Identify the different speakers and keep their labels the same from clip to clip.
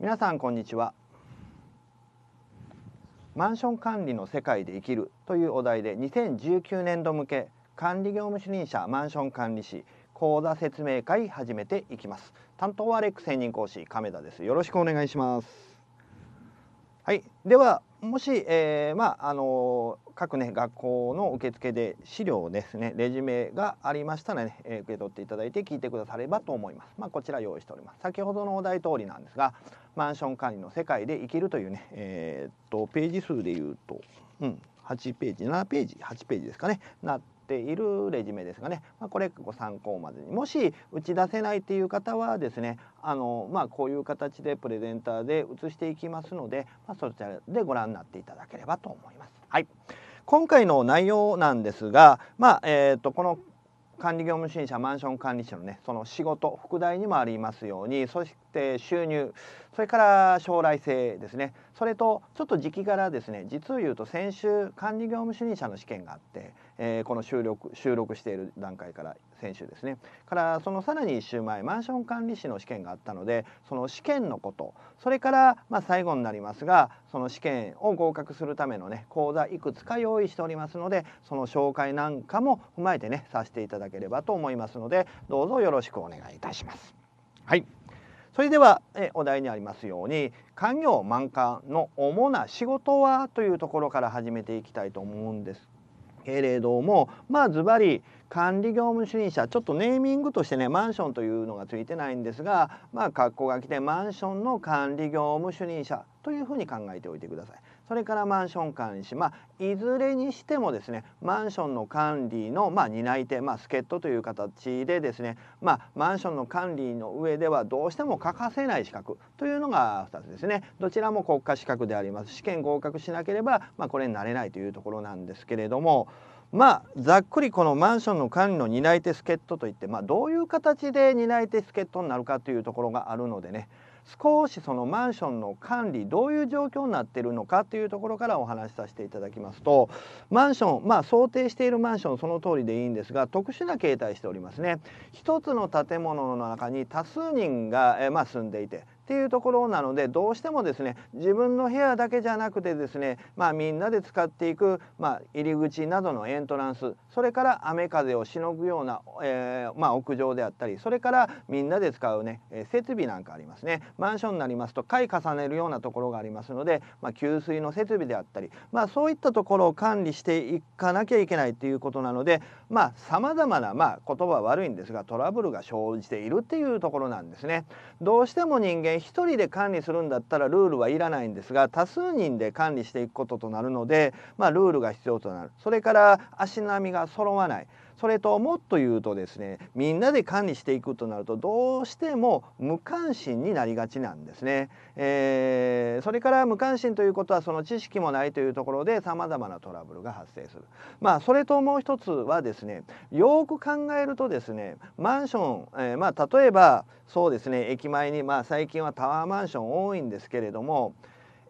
Speaker 1: 皆さんこんにちはマンション管理の世界で生きるというお題で2019年度向け管理業務主任者マンション管理士講座説明会始めていきます担当はレック専任講師亀田ですよろしくお願いしますはいではもし、えー、まああの各ね学校の受付で資料ですねレジュメがありましたらね、え受け取っていただいて聞いてくださればと思います。まあ、こちら用意しております。先ほどのお題通りなんですが、マンション管理の世界で生きるというね、えー、っとページ数で言うと、うん、8ページ、7ページ、8ページですかね。なっているレジュメですがね、まあ、これご参考までにもし打ち出せないっていう方はですねあの、まあ、こういう形でプレゼンターで写していきますので、まあ、そちらでご覧になっていただければと思います。はい今回の内容なんですが、まあ、えーと、この管理業務主任者マンション管理者のねその仕事副題にもありますようにそして収入それから将来性ですねそれとちょっと時期柄ですね実を言うと先週管理業務主任者の試験があってえー、この収録収録している段階から先週ですねからそのさらに1週前マンション管理士の試験があったのでその試験のことそれから、まあ、最後になりますがその試験を合格するためのね講座いくつか用意しておりますのでその紹介なんかも踏まえてねさせていただければと思いますのでどうぞよろしくお願いいたします。はいそれではえお題にありますように「家業満館の主な仕事は?」というところから始めていきたいと思うんですけれどもまあズバリ管理業務主任者ちょっとネーミングとしてねマンションというのがついてないんですがまあ括弧が来てマンションの管理業務主任者というふうに考えておいてください。それからマンション管理士、まあ、いずれにしてもですねマンションの管理の、まあ、担い手、まあ、助っ人という形でですね、まあ、マンションの管理の上ではどうしても欠かせない資格というのが2つですねどちらも国家資格であります試験合格しなければ、まあ、これになれないというところなんですけれども。まあ、ざっくりこのマンションの管理の担い手助っ人といって、まあ、どういう形で担い手助っ人になるかというところがあるのでね少しそのマンションの管理どういう状況になってるのかというところからお話しさせていただきますとマンションまあ想定しているマンションその通りでいいんですが特殊な形態しておりますね一つの建物の中に多数人が、えまあ、住んでいてっていうところなのでどうしてもですね自分の部屋だけじゃなくてですね、まあ、みんなで使っていく、まあ、入り口などのエントランスそれから雨風をしのぐような、えー、まあ、屋上であったりそれからみんなで使うね設備なんかありますねマンションになりますと階重ねるようなところがありますので、まあ、給水の設備であったり、まあ、そういったところを管理していかなきゃいけないということなのでまあ様々なま言葉は悪いんですがトラブルが生じているっていうところなんですね。どうしても人間1人で管理するんだったらルールはいらないんですが多数人で管理していくこととなるので、まあ、ルールが必要となるそれから足並みが揃わないそれともっと言うとですねみんなで管理していくとなるとどうしても無関心になりがちなんですね、えー、それから無関心ということはその知識もないというところでさまざまなトラブルが発生するまあそれともう一つはですねよく考えるとですねマンション、えー、まあ例えばそうですね駅前にまあ最近はタワーマンション多いんですけれども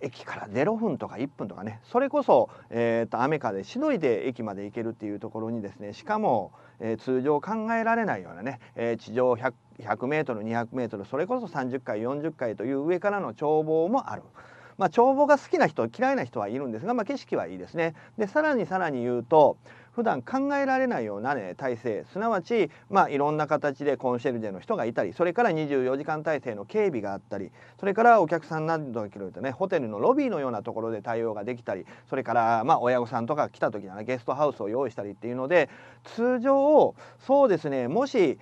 Speaker 1: 駅から0分とか1分とかねそれこそ、えーと、雨風しのいで駅まで行けるっていうところにですねしかも、えー、通常考えられないようなね、えー、地上 100m200m それこそ30回40回という上からの眺望もある。まあ、帳簿が好きな人嫌いな人はいるんですが、まあ、景色はいいですね。でさらにさらに言うと普段考えられないような、ね、体制すなわち、まあ、いろんな形でコンシェルジェの人がいたりそれから24時間体制の警備があったりそれからお客さんなどが来るとねホテルのロビーのようなところで対応ができたりそれから、まあ、親御さんとか来た時には、ね、ゲストハウスを用意したりっていうので通常そうですねもし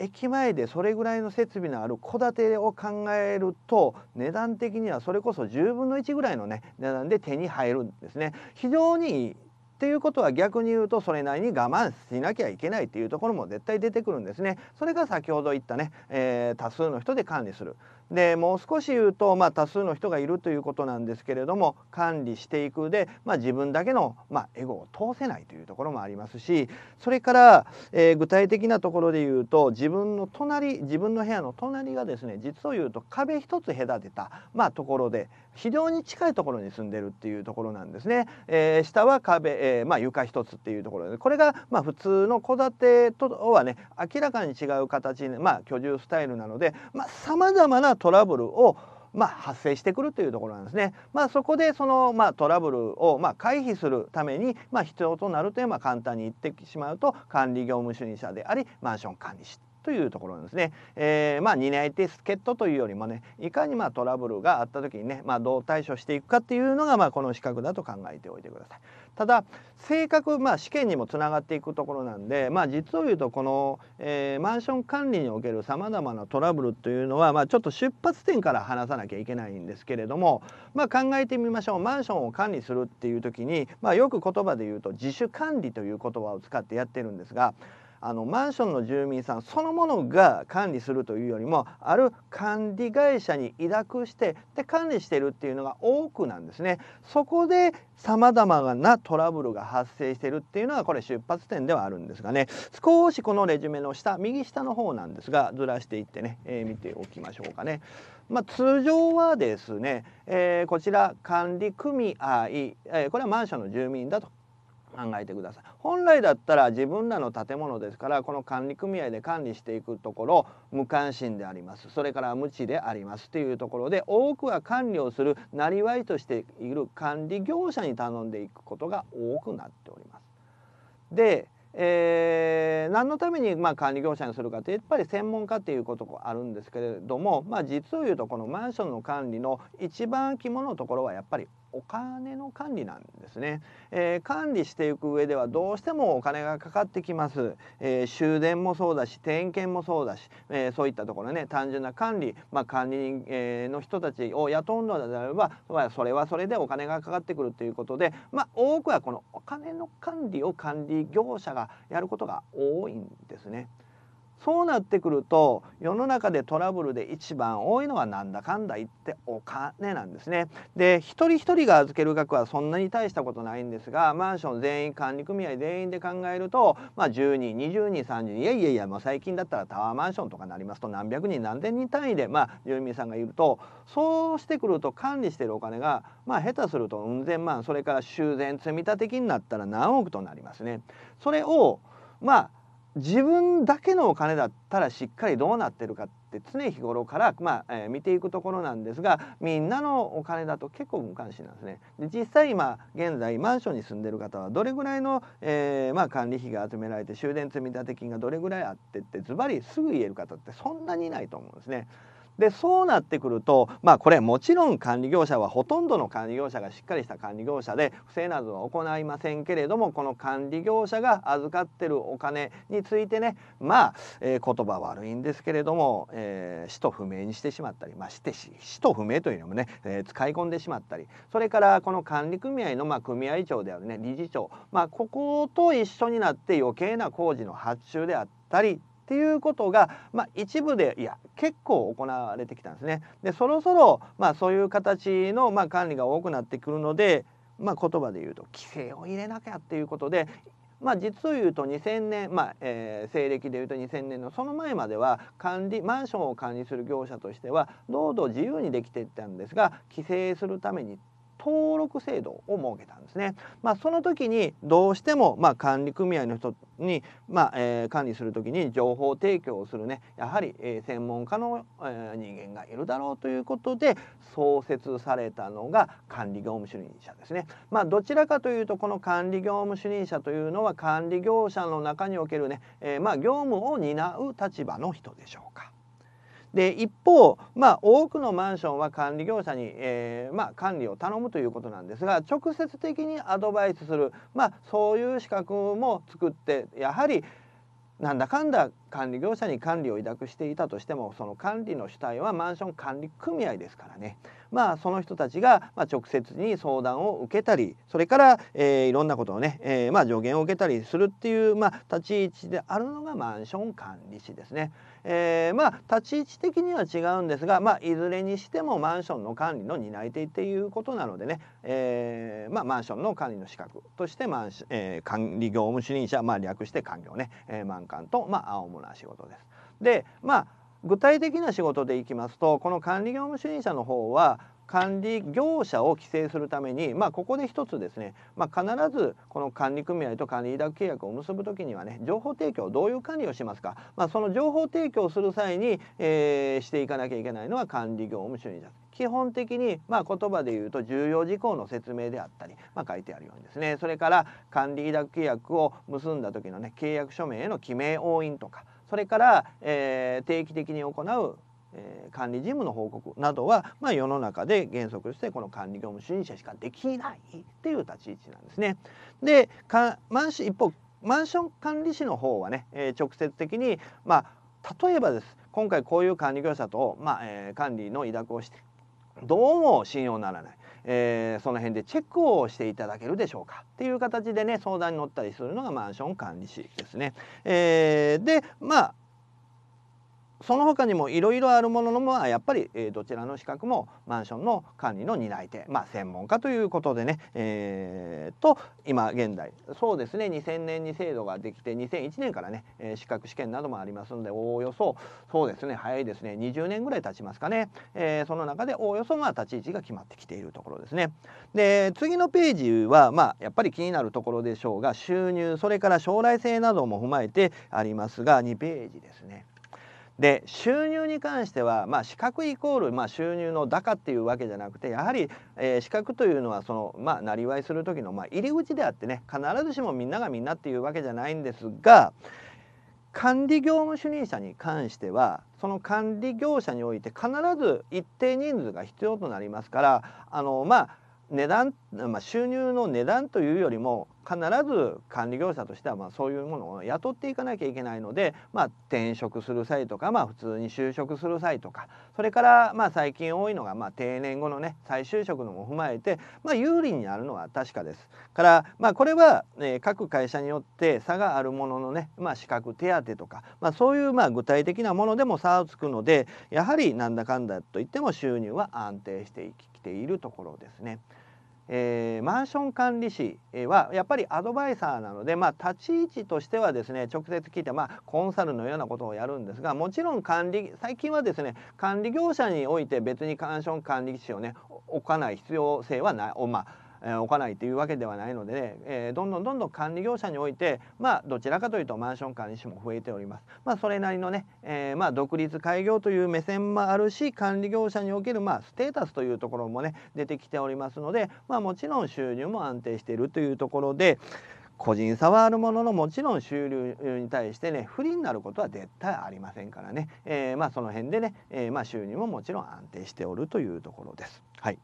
Speaker 1: 駅前でそれぐらいの設備のある戸建てを考えると値段的にはそれこそ10分の1ぐらいの、ね、値段で手に入るんですね。非常にいいっていうことは逆に言うとそれなりに我慢しなきゃいけないっていうところも絶対出てくるんですね。それが先ほど言ったね、えー、多数の人で管理する。でもう少し言うと、まあ、多数の人がいるということなんですけれども管理していくで、まあ、自分だけの、まあ、エゴを通せないというところもありますしそれから、えー、具体的なところで言うと自分の隣自分の部屋の隣がですね実を言うと壁一つ隔てた、まあ、ところで非常に近いところに住んでるっていうところなんですね。えー、下は壁、えー、まあ、床一つっていうところでこれが、まあ、普通の戸建てとはね明らかに違う形まあ、居住スタイルなので、まあ、様々なトラブルをまあ、発生してくるというところなんですね。まあ、そこでその、まあ、トラブルを、まあ、回避するために、まあ、必要となるという、まあ、簡単に言ってしまうと管理業務主任者でありマンション管理士というところなんですね、えー、まあ担い手助っ人というよりもねいかにまあトラブルがあった時にね、まあ、どう対処していくかっていうのが、まあ、この資格だと考えておいてください。ただ性格、まあ、試験にもつながっていくところなんで、まあ、実を言うとこの、えー、マンション管理におけるさまざまなトラブルというのは、まあ、ちょっと出発点から話さなきゃいけないんですけれども、まあ、考えてみましょうマンションを管理するっていう時に、まあ、よく言葉で言うと自主管理という言葉を使ってやってるんですがあのマンションの住民さんそのものが管理するというよりもある管理会社に委託してで管理してるっていうのが多くなんですね。そこで様々なトラブルが発生してるっていうのがこれ出発点ではあるんですがね少しこのレジュメの下右下の方なんですがずらしていってね、えー、見ておきましょうかね。まあ、通常はですね、えー、こちら管理組合、えー、これはマンションの住民だと考えてください本来だったら自分らの建物ですからこの管理組合で管理していくところ無関心でありますそれから無知でありますというところで多くは管理をするなりわいとしている管理業者に頼んでいくことが多くなっております。でえー、何のためにまあ管理業者にするかってやっぱり専門家っていうことがあるんですけれども、まあ、実を言うとこのマンションの管理の一番肝のところはやっぱりお金の管理なんですね、えー、管理していく上ではどうしてもお金がかかってきます、えー、終電もそうだし点検もそうだし、えー、そういったところね単純な管理、まあ、管理人、えの人たちを雇うのであれば、まあ、それはそれでお金がかかってくるということで、まあ、多くはこのお金の管理を管理業者がやることが多いんですね。そうなってくると世の中でトラブルで一番多いのはなんだかんだ言ってお金なんですね。で一人一人が預ける額はそんなに大したことないんですがマンション全員管理組合全員で考えると、まあ、10人20人30人いやいやいやもう最近だったらタワーマンションとかになりますと何百人何千人単位で、まあ、住民さんがいるとそうしてくると管理してるお金が、まあ、下手するとうん千万それから修繕積立金になったら何億となりますね。それをまあ自分だけのお金だったらしっかりどうなってるかって常日頃から、まあえー、見ていくところなんですがみんなのお金だと結構無関心なんですね。で実際今現在マンションに住んでる方はどれぐらいの、えー、まあ、管理費が集められて終電積立金がどれぐらいあってってズバリすぐ言える方ってそんなにいないと思うんですね。でそうなってくるとまあこれもちろん管理業者はほとんどの管理業者がしっかりした管理業者で不正などは行いませんけれどもこの管理業者が預かってるお金についてねまあ、えー、言葉悪いんですけれども、えー、使途不明にしてしまったりまあして使途不明というのもね、えー、使い込んでしまったりそれからこの管理組合のまあ組合長であるね理事長まあここと一緒になって余計な工事の発注であったりていうことが、まあ、一部でいや結構行われてきたんですね。でそろそろ、まあ、そういう形の、まあ、管理が多くなってくるので、まあ、言葉で言うと規制を入れなきゃっていうことでまあ、実を言うと2000年、まあえー、西暦でいうと2000年のその前までは管理マンションを管理する業者としてはどうぞ自由にできていったんですが規制するために登録制度を設けたんですね。まあ、その時にどうしても、まあ、管理組合の人に、まあえ管理する時に情報提供をするねやはり、え専門家の、え人間がいるだろうということで創設されたのが管理業務主任者ですね。まあ、どちらかというとこの管理業務主任者というのは管理業者の中におけるね、えまあ業務を担う立場の人でしょうか。で一方、まあ、多くのマンションは管理業者に、えーまあ、管理を頼むということなんですが直接的にアドバイスする、まあ、そういう資格も作ってやはりなんだかんだ管理業者に管理を委託していたとしてもその管理の主体はマンション管理組合ですからねまあその人たちが、ま直接に相談を受けたりそれから、えー、いろんなことをね、えー、まあ、助言を受けたりするっていう、まあ、立ち位置であるのがマンション管理士ですね。えー、まあ、立ち位置的には違うんですが、まあ、いずれにしてもマンションの管理の担い手っていうことなのでね、えー、まあ、マンションの管理の資格としてマンシ、え管理業務主任者、まあ、略して官業ね、えー、マンと、まあ、青森な仕事です。でまあ具体的な仕事でいきますとこの管理業務主任者の方は管理業者を規制するために、まあ、ここで一つですね、まあ、必ずこの管理組合と管理委託契約を結ぶ時にはね情報提供どういう管理をしますか、まあ、その情報提供する際に、えー、していかなきゃいけないのは管理業務主任者基本的に、まあ、言葉で言うと重要事項の説明であったり、まあ、書いてあるようにですねそれから管理委託契約を結んだ時のね契約書名への記名押印とかそれから、えー、定期的に行うえー、管理事務の報告などは、まあ、世の中で原則としてこの管理業務主任者しかできないっていう立ち位置なんですね。でか一方マンション管理士の方はね、えー、直接的に、まあ、例えばです今回こういう管理業者と、まあえー、管理の委託をしてどうも信用ならない、えー、その辺でチェックをしていただけるでしょうかっていう形でね相談に乗ったりするのがマンション管理士ですね。えー、でまあその他にもいろいろあるもののまあやっぱり、えどちらの資格もマンションの管理の担い手、まあ、専門家ということでね、えー、と今現在そうですね2000年に制度ができて2001年からね、え資格試験などもありますのでおおよそそうですね早いですね20年ぐらい経ちますかね、えー、その中でおおよそまあ立ち位置が決まってきているところですね。で次のページはまあやっぱり気になるところでしょうが収入それから将来性なども踏まえてありますが2ページですね。で収入に関しては、まあ、資格イコール、まあ、収入の高っていうわけじゃなくてやはり、えー、資格というのはその、まあ、なりわいする時の、まあ、入り口であってね必ずしもみんながみんなっていうわけじゃないんですが管理業務主任者に関してはその管理業者において必ず一定人数が必要となりますからあのまあ値段、まあ、収入の値段というよりも必ず管理業者としてはまあそういうものを雇っていかなきゃいけないので、まあ、転職する際とか、まあ、普通に就職する際とかそれからまあ最近多いのがまあ定年後のね再就職のも踏まえて、まあ、有利になるのは確かです。からまあこれは、ね、各会社によって差があるもののね、まあ、資格手当とか、まあ、そういうまあ具体的なものでも差をつくのでやはりなんだかんだといっても収入は安定してきているところですね。えー、マンション管理士はやっぱりアドバイザーなので、まあ、立ち位置としてはですね直接聞いて、まあ、コンサルのようなことをやるんですがもちろん管理最近はですね管理業者において別にマンション管理士をね置かない必要性はない、まあ置かないというわけではないので、えー、どんどんどんどん管理業者において、まあ、どちらかというとマンション管理士も増えております。まあ、それなりのね、えー、まあ、独立開業という目線もあるし管理業者における、まあ、ステータスというところもね出てきておりますので、まあ、もちろん収入も安定しているというところで。個人差はあるもののもちろん収入に対してね不利になることは絶対ありませんからね、えー、まあその辺でね、えー、まあ収入ももちろん安定しておるというところです。はい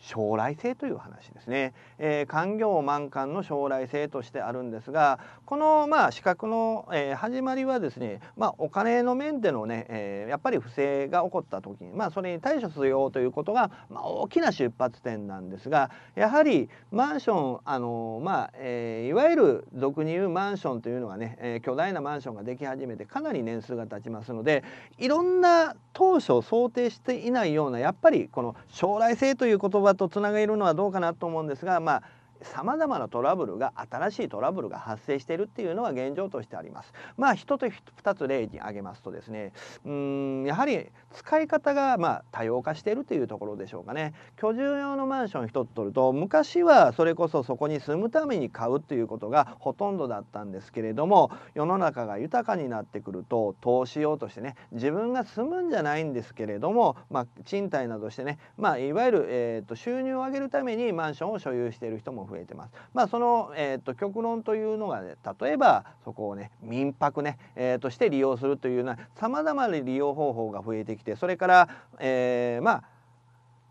Speaker 1: 将来性という話ですね、えー、官業満館の将来性としてあるんですがこのまあ資格の、えー、始まりはですね、まあ、お金の面でのね、えー、やっぱり不正が起こった時に、まあ、それに対処するよということが、まあ、大きな出発点なんですがやはりマンションあの、まあえー、いわゆる俗に言うマンションというのはね、えー、巨大なマンションができ始めてかなり年数が経ちますのでいろんな当初想定していないようなやっぱりこの将来性という言葉葉とつなげるのはどうかなと思うんですがまあさまざまなトラブルが新しいトラブルが発生しているっていうのは現状としてあります。まあ一つ二つ例に挙げますとですねうんやはり使い方がまあ多様化しているというところでしょうかね。居住用のマンション一つ取ると昔はそれこそそこに住むために買うということがほとんどだったんですけれども世の中が豊かになってくると投資用としてね自分が住むんじゃないんですけれども、まあ、賃貸などしてね、まあ、いわゆる、えー、と収入を上げるためにマンションを所有している人も増えてます。まあその、えーと、極論というのが、ね、例えばそこをね民泊ね、えー、として利用するというようなさまざまな利用方法が増えてきてそれから、えー、まあ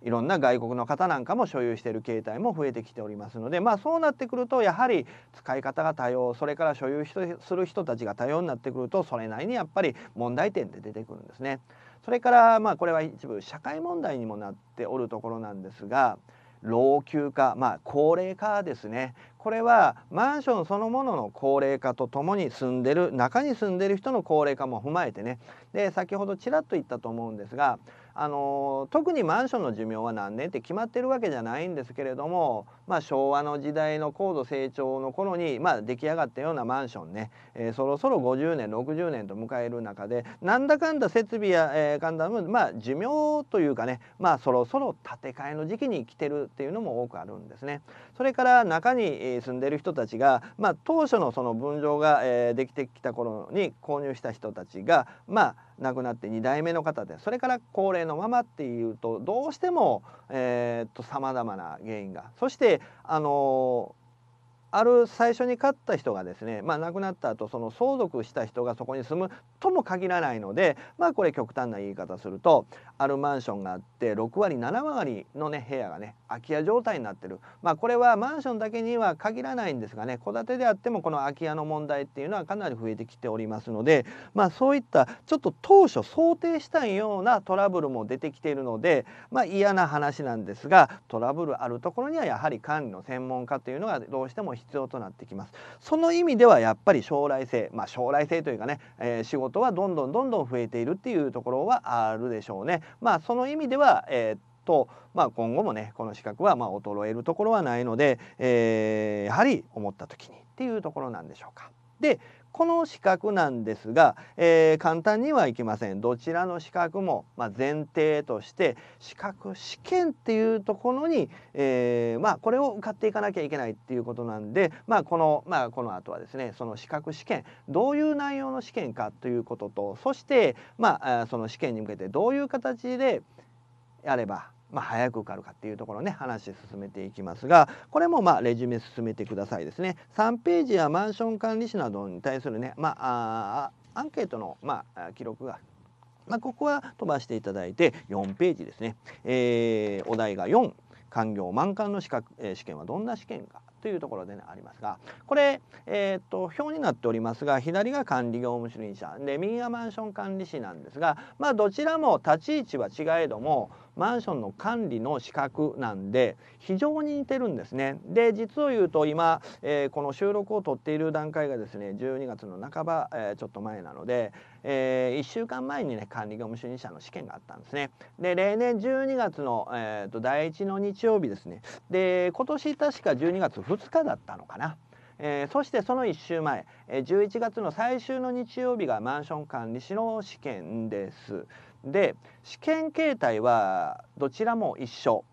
Speaker 1: いろんな外国の方なんかも所有している携帯も増えてきておりますので、まあ、そうなってくるとやはり使い方が多様それから所有する人たちが多様になってくるとそれなりにやっぱり問題点で出てくるんですね。それからまあこれは一部社会問題にもなっておるところなんですが老朽化、まあ、高齢化ですねこれはマンションそのものの高齢化とともに住んでる中に住んでる人の高齢化も踏まえてねで先ほどちらっと言ったと思うんですがあの特にマンションの寿命は何年って決まってるわけじゃないんですけれども、まあ、昭和の時代の高度成長の頃に、まあ、出来上がったようなマンションね、えー、そろそろ50年60年と迎える中でなんだかんだ設備や、えー、簡単も、まあ、寿命というかね、まあ、そろそろ建て替えの時期に来てるっていうのも多くあるんですね。それから中に住んでる人たちが、まあ、当初のその分譲が、えー、できてきた頃に購入した人たちがまあ亡くなって2代目の方でそれから高齢のままっていうとどうしてもさまざまな原因がそしてあのーある最初に買った人がですね、まあ、亡くなった後その相続した人がそこに住むとも限らないので、まあ、これ極端な言い方するとあるマンションがあって6割7割の、ね、部屋がね空き家状態になってる、まあ、これはマンションだけには限らないんですがね戸建てであってもこの空き家の問題っていうのはかなり増えてきておりますので、まあ、そういったちょっと当初想定したようなトラブルも出てきているので、まあ、嫌な話なんですがトラブルあるところにはやはり管理の専門家というのがどうしても必要となってきますその意味ではやっぱり将来性まあ将来性というかね、えー、仕事はどんどんどんどん増えているっていうところはあるでしょうねまあその意味では、えーと、まあ、今後もねこの資格はま衰えるところはないので、えー、やはり思った時にっていうところなんでしょうか。で、この資格なんですが、えー、簡単にはいきませんどちらの資格も、まあ、前提として資格試験っていうところに、えー、まあ、これを受かっていかなきゃいけないっていうことなんで、まあ、この、まあ、この後はですねその資格試験どういう内容の試験かということとそして、まあ、その試験に向けてどういう形でやればまあ、早く受かるかっていうところね話進めていきますがこれもまあレジュメ進めてくださいですね3ページやマンション管理士などに対するね、まあ、あアンケートの、まあ、記録がまあ、ここは飛ばしていただいて4ページですね、えー、お題が4官業満貫の資格、えー、試験はどんな試験かというところで、ね、ありますがこれ、えー、っと表になっておりますが左が管理業務主任者で右がマンション管理士なんですが、まあ、どちらも立ち位置は違えどもマンションの管理の資格なんで非常に似てるんですね。で実を言うと今、えー、この収録を撮っている段階がですね12月の半ば、えー、ちょっと前なので、えー、1週間前にね管理業務主任者の試験があったんですね。で例年12月の、えーと第1の日曜日ですねで今年確か12月2日だったのかな。えー、そしてその1週前、えー、11月の最終の日曜日がマンション管理士の試験です。で試験形態はどちらも一緒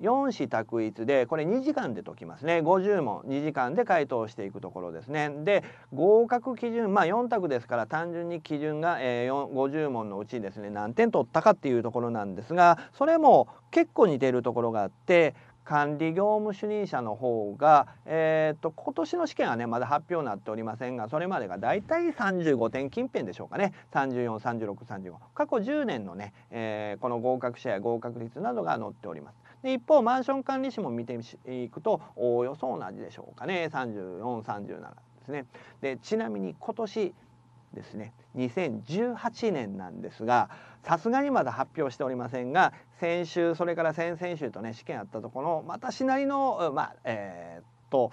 Speaker 1: 4子択一でこれ2時間で解きますね50問2時間で回答していくところですねで合格基準まあ4択ですから単純に基準が、えー、50問のうちですね何点取ったかっていうところなんですがそれも結構似ているところがあって管理業務主任者の方が、えーと、今年の試験はねまだ発表になっておりませんがそれまでが大体35点近辺でしょうかね343635過去10年のね、えー、この合格者や合格率などが載っております。で一方マンション管理士も見ていくとおおよそ同じでしょうかね3437ですね。でちなみに今年ですね2018年なんですがさすがにまだ発表しておりませんが先週それから先々週とね試験あったところ私なりのまあえー、っと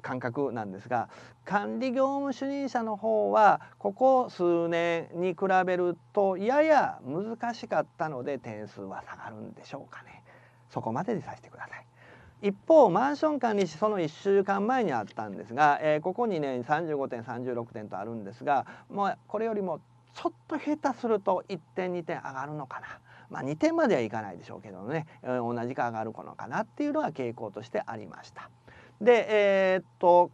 Speaker 1: 感覚なんですが管理業務主任者の方はここ数年に比べるとやや難しかったので点数は下がるんでしょうかねそこまででさせてください一方マンション管理士その1週間前にあったんですが、えー、ここにね35点36点とあるんですがもうこれよりもちょっと下手すると1点2点上がるのかな。まあ、2点まではいかないでしょうけどね、え同じか上がるのかなっていうのが傾向としてありました。で、えー、っと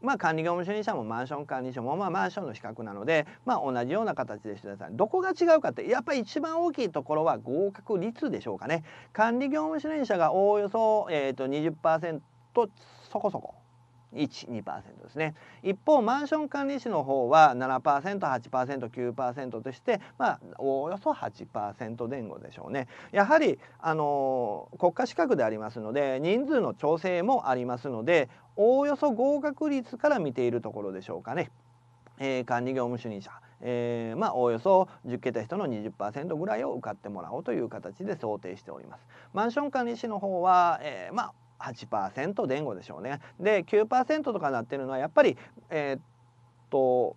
Speaker 1: まあ、管理業務主任者もマンション管理者も、まあ、マンションの比較なので、まあ、同じような形でしてくださいどこが違うかってやっぱり一番大きいところは合格率でしょうかね管理業務主任者がおおよそ、えーと、と20%そこそこ12%ですね一方マンション管理士の方は 7%8%9% として、まあ、おおよそ8%前後でしょうねやはり、あの国家資格でありますので人数の調整もありますのでおおよそ合格率から見ているところでしょうかね。えー、管理業務主任者、えー、まあおおよそ10桁人の20%ぐらいを受かってもらおうという形で想定しております。マンション管理士の方は、えー、まあ8%前後でしょうね。で9%とかなってるのはやっぱりえー、っと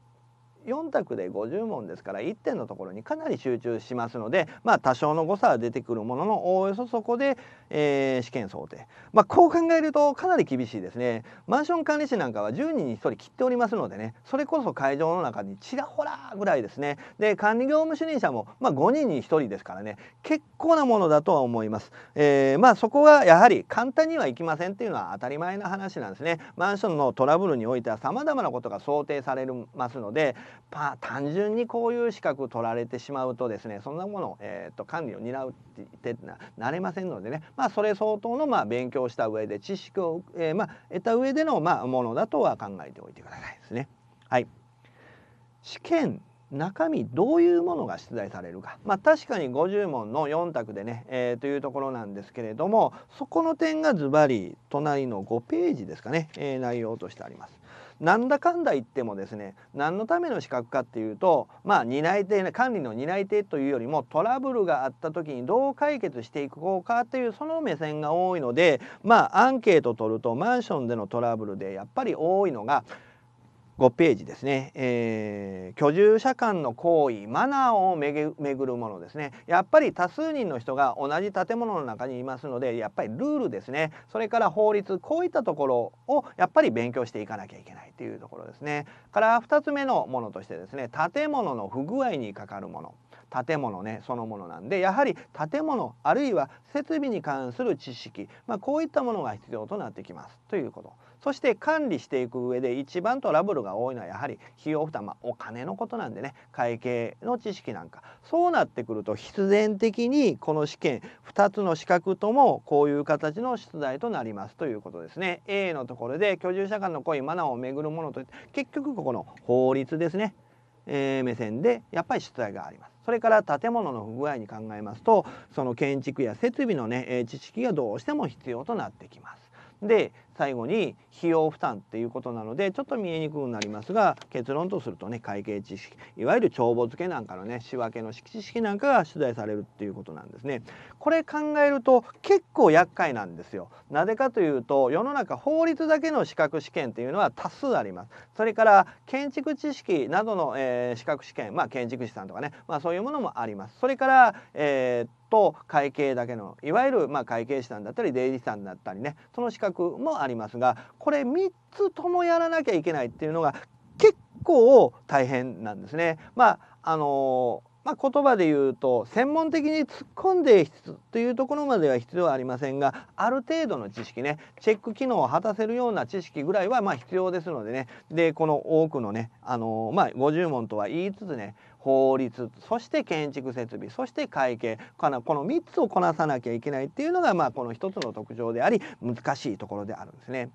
Speaker 1: 4択で50問ですから1点のところにかなり集中しますので、まあ、多少の誤差は出てくるもののおおよそそこでえー、試験想定、まあ、こう考えるとかなり厳しいですねマンション管理士なんかは10人に1人切っておりますのでねそれこそ会場の中にちらほらぐらいですねで管理業務主任者も、まあ、5人に1人ですからね結構なものだとは思います、えー、まあそこはやはり簡単にはいきませんっていうのは当たり前な話なんですねマンションのトラブルにおいては様々なことが想定されますので、まあ、単純にこういう資格取られてしまうとですねそんなもの、えーと、管理を担うってなれませんのでね、まあまあ、それ相当のまあ勉強した上で知識を、えー、まあ得た上でのまあものだとは考えておいてくださいですね。はい、試験中身どういうものが出題されるか、まあ、確かに50問の4択でね、えー、というところなんですけれどもそこの点がズバリ隣の5ページですかね、えー、内容としてあります。なんだかんだ言ってもですね何のための資格かっていうとまあ担い手管理の担い手というよりもトラブルがあった時にどう解決していこうかというその目線が多いのでまあアンケート取るとマンションでのトラブルでやっぱり多いのが5ページですね、えー、居住者間の行為マナーをめぐるものですねやっぱり多数人の人が同じ建物の中にいますのでやっぱりルールですねそれから法律こういったところをやっぱり勉強していかなきゃいけないというところですねから2つ目のものとしてですね建物の不具合にかかるもの建物ねそのものなんでやはり建物あるいは設備に関する知識、まあ、こういったものが必要となってきますということ。そして管理していく上で一番トラブルが多いのはやはり費用負担、まあ、お金のことなんでね会計の知識なんかそうなってくると必然的にこの試験2つの資格ともこういう形の出題となりますということですね。A のところで居住者間の濃いマナーをめぐるものと結局ここの法律ですね、えー、目線でやっぱり出題があります。それから建物の不具合に考えますとその建築や設備のね知識がどうしても必要となってきます。で最後に費用負担っていうことなのでちょっと見えにくくなりますが結論とするとね会計知識いわゆる帳簿付けなんかのね仕分けの知識なんかが取材されるっていうことなんですね。これ考えると結構厄介なんですよ。なぜかというと世の中法律だけの資格試験っていうのは多数あります。それから建築知識などの、えー、資格試験、まあ、建築士さんとかね、まあ、そういうものもあります。それから、えーと会計だけのいわゆるまあ会計士さんだったり税理士さんだったりねその資格もあります。りますがこれ3つともやらなきゃいけないっていうのが結構大変なんですね。まああのまあ、言葉で言うと専門的に突っ込んでいというところまでは必要はありませんがある程度の知識ねチェック機能を果たせるような知識ぐらいはま必要ですのでねでこの多くのね、あのまあ、50問とは言いつつね法律そして建築設備そして会計この3つをこなさなきゃいけないっていうのが、まあ、この一つの特徴であり難しいところであるんですね。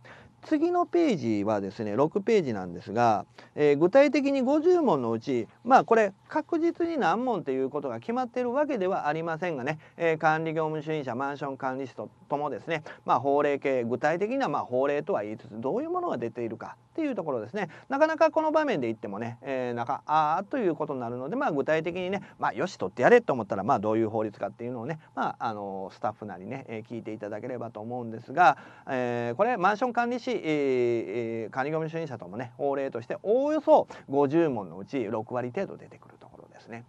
Speaker 1: 次のページはですね6ページなんですが、えー、具体的に50問のうちまあこれ確実に何問ということが決まっているわけではありませんがね、えー、管理業務主任者マンション管理士とともですね、まあ、法令系具体的なまあ法令とは言いつつどういうものが出ているかっていうところですねなかなかこの場面で言ってもね、えー、なかああということになるので、まあ、具体的にね、まあ、よし取ってやれと思ったら、まあ、どういう法律かっていうのをね、まあ、あのスタッフなりね、えー、聞いていただければと思うんですが、えー、これマンション管理士、えー、管理組主任者ともね法令としておおよそ50問のうち6割程度出てくるところですね。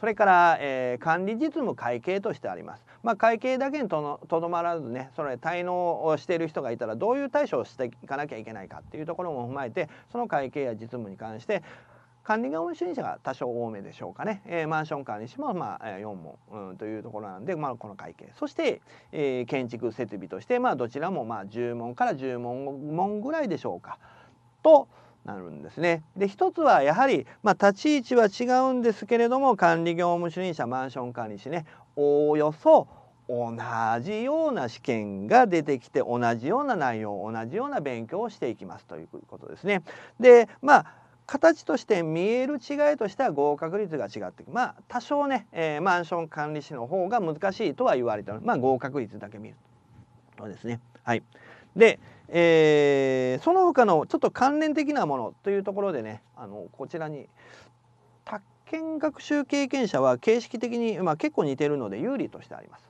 Speaker 1: それから、えー、管理実務会計としてあります。まあ、会計だけにとどまらずねそれ滞納をしている人がいたらどういう対処をしていかなきゃいけないかっていうところも踏まえてその会計や実務に関して管理側主任者が多少多めでしょうかね、えー、マンション管理士もまあ4問、うん、というところなんで、まあ、この会計そして、えー、建築設備として、まあ、どちらもまあ10問から10問ぐらいでしょうかとなるんですね。で一つはやはり、まあ、立ち位置は違うんですけれども管理業務主任者マンション管理士ねおおよそ同じような試験が出てきて同じような内容同じような勉強をしていきますということですね。でまあ形として見える違いとしては合格率が違ってまあ多少ね、えー、マンション管理士の方が難しいとは言われてまあ合格率だけ見るとですね。はい、でえー、その他のちょっと関連的なものというところでねあのこちらに宅建学習経験者は形式的に、まあ、結構似てるので有利としてあります。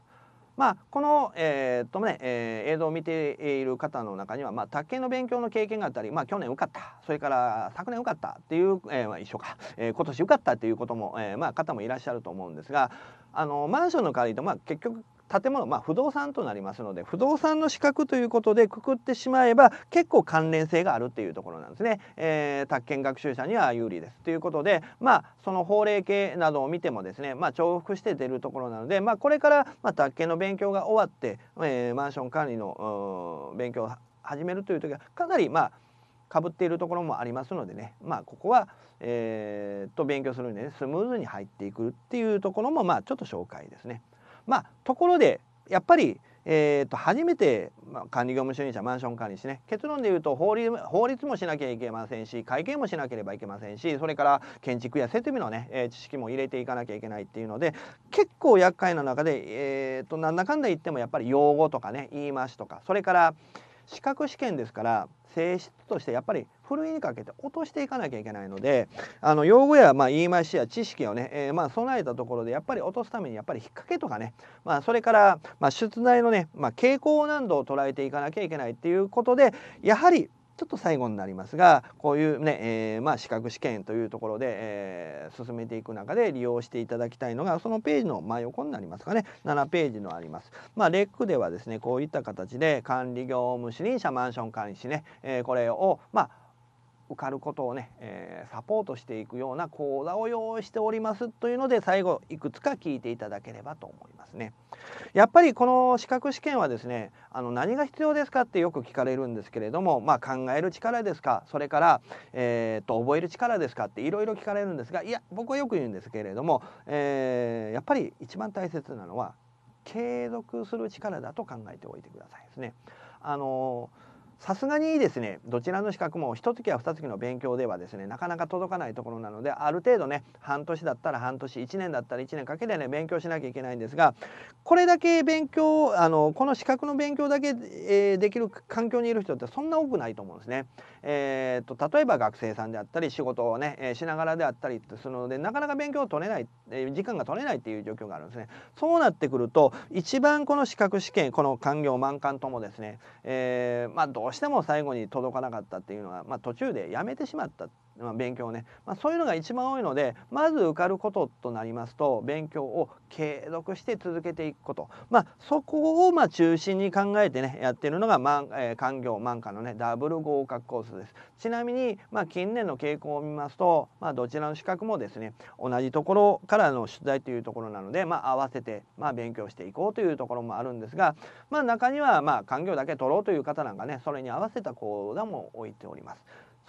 Speaker 1: まあ、この、えー、っとねえー、映像を見ている方の中には、まあ、宅建の勉強の経験があったり、まあ、去年受かったそれから昨年受かったっていう、えーまあ、一緒か、えー、今年受かったっていうことも、えーまあ、方もいらっしゃると思うんですがあのマンションの代わりと、まあ、結局建物、まあ、不動産となりますので不動産の資格ということでくくってしまえば結構関連性があるっていうところなんですね、えー、宅建学習者には有利ですということで、まあ、その法令系などを見てもですね、まあ、重複して出るところなので、まあ、これから、まあ、宅建の勉強が終わって、えー、マンション管理の勉強を始めるという時はかなりまあかぶっているところもありますのでね、まあ、ここは、えー、と勉強するんで、ね、スムーズに入っていくっていうところもまあちょっと紹介ですね。まあところでやっぱりえーと、初めて、まあ、管理業務主任者マンション管理士ね結論で言うと法律法律もしなきゃいけませんし会計もしなければいけませんしそれから建築や設備のね、えー、知識も入れていかなきゃいけないっていうので結構厄介な中で、えーと、となんだかんだ言ってもやっぱり用語とかね言い回しとかそれから資格試験ですから性質としてやっぱりふるいにかけて落としていかなきゃいけないのであの用語やまあ言い回しや知識をね、えー、まあ備えたところでやっぱり落とすためにやっぱり引っ掛けとかね、まあ、それからまあ出題のね、まあ、傾向難度を捉えていかなきゃいけないっていうことでやはりちょっと最後になりますがこういうね、えー、まあ資格試験というところで、えー、進めていく中で利用していただきたいのがそのページの真横になりますかね7ページのあります。まあ、レックではですねこういった形で管理業務主任者マンション管理士ね、えー、これをまあ受かることをね、えー、サポートしていくような講座を用意しておりますというので最後いくつか聞いていただければと思いますね。やっぱりこの資格試験はですねあの何が必要ですかってよく聞かれるんですけれども、まあ、考える力ですかそれから、えー、と覚える力ですかっていろいろ聞かれるんですがいや僕はよく言うんですけれども、えー、やっぱり一番大切なのは継続する力だと考えておいてくださいですね。あのーさすがにですねどちらの資格も1月や2月の勉強ではですねなかなか届かないところなのである程度ね半年だったら半年1年だったら1年かけてね勉強しなきゃいけないんですがこれだけ勉強あのこの資格の勉強だけ、えー、できる環境にいる人ってそんな多くないと思うんですね。えーと、例えば学生さんであったり仕事をね、えー、しながらであったりってするのでなかなか勉強を取れない、えー、時間が取れないっていう状況があるんですね。そうなってくると一番この資格試験この官業満館ともですね、えー、まあしても最後に届かなかったっていうのは、まあ、途中でやめてしまったっまあ、勉強ね、まあ、そういうのが一番多いのでまず受かることとなりますと勉強を継続して続けていくこと、まあ、そこをま中心に考えてねやってるのが、まえー、官業満科のねダブル合格コースです。ちなみに、ま近年の傾向を見ますと、まどちらの資格もですね同じところからの出題というところなので、ま合わせて、ま勉強していこうというところもあるんですが、ま中には、ま官業だけ取ろうという方なんかねそれに合わせた講座も置いております。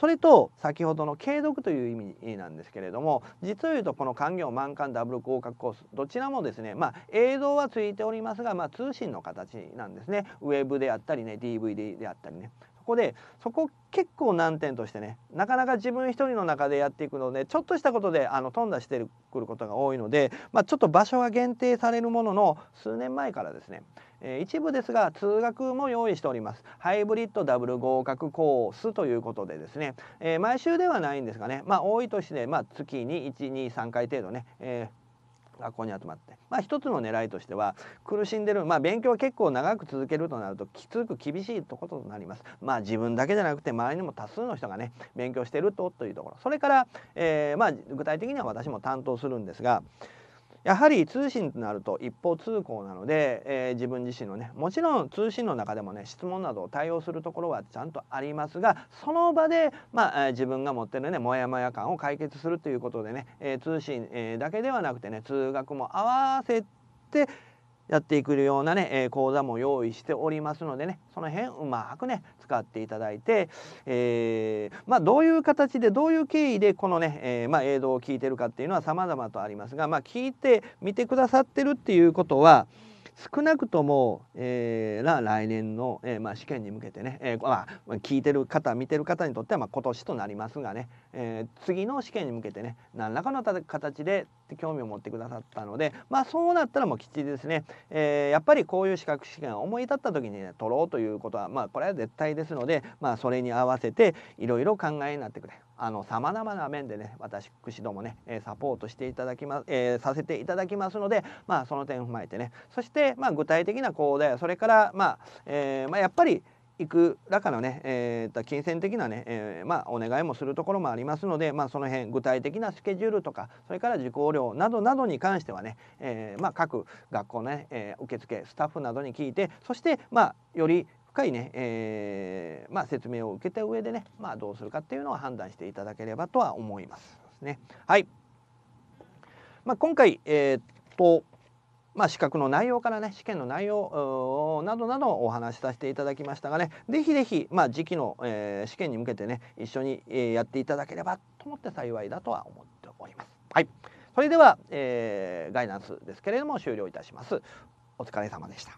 Speaker 1: それと先ほどの継続という意味なんですけれども実を言うとこの官業満貫ダブル合格コースどちらもですねまあ映像はついておりますが、まあ、通信の形なんですねウェブであったりね DVD であったりねそこでそこ結構難点としてねなかなか自分一人の中でやっていくのでちょっとしたことであの頓挫してくることが多いので、まあ、ちょっと場所が限定されるものの数年前からですね、えー、一部ですが通学も用意しておりますハイブリッドダブル合格コースということでですね、えー、毎週ではないんですがね、まあ、多い年で、まあ、月に123回程度ね、えー学校に集まって、まあ、一つの狙いとしては苦しんでる、まあ、勉強は結構長く続けるとなるときつく厳しいとことになります。まあ、自分だけじゃなくて周りにも多数の人がね勉強してるとというところそれから、えー、まあ具体的には私も担当するんですが。やはり通信となると一方通行なので、えー、自分自身のねもちろん通信の中でもね質問などを対応するところはちゃんとありますがその場で、まあ、自分が持ってるねモヤモヤ感を解決するということでね、えー、通信、えだけではなくてね通学も合わせてやっていくようなね、えー、講座も用意しておりますのでねその辺うまくね使っていただいて、えー、まあ、どういう形でどういう経緯でこのね、えー、まあ、映像を聞いてるかっていうのは様々とありますが、まあ、聞いてみてくださってるっていうことは少なくとも、えー、来年の、えー、まあ、試験に向けてね、えーまあ、聞いてる方見てる方にとっては、まあ、今年となりますがね、えー、次の試験に向けてね何らかの形で興味を持ってくださったので、まあ、そうなったらもうきっちりですね、えー、やっぱりこういう資格試験を思い立った時に、ね、取ろうということは、まあ、これは絶対ですので、まあ、それに合わせていろいろ考えになってくれ。さまざまな面でね私どもねサポートしていただきま、えー、させていただきますので、まあ、その点を踏まえてねそして、まあ、具体的な行動それから、まあえーまあ、やっぱりいくらかのね、えー、金銭的なね、えー、まあ、お願いもするところもありますので、まあ、その辺具体的なスケジュールとかそれから受講料などなどに関してはね、えー、まあ、各学校のね、え受付スタッフなどに聞いてそして、まあ、より深いね、えー、まあ、説明を受けた上でね、まあ、どうするかっていうのは判断していただければとは思います。ね、はいまあ、今回、えー、っとまあ、資格の内容からね試験の内容などなどお話しさせていただきましたがね是非是非まあ、時期の、えー、試験に向けてね一緒に、えやっていただければと思って幸いだとは思っております。はい、それでは、えー、ガイダンスですけれども終了いたします。お疲れ様でした。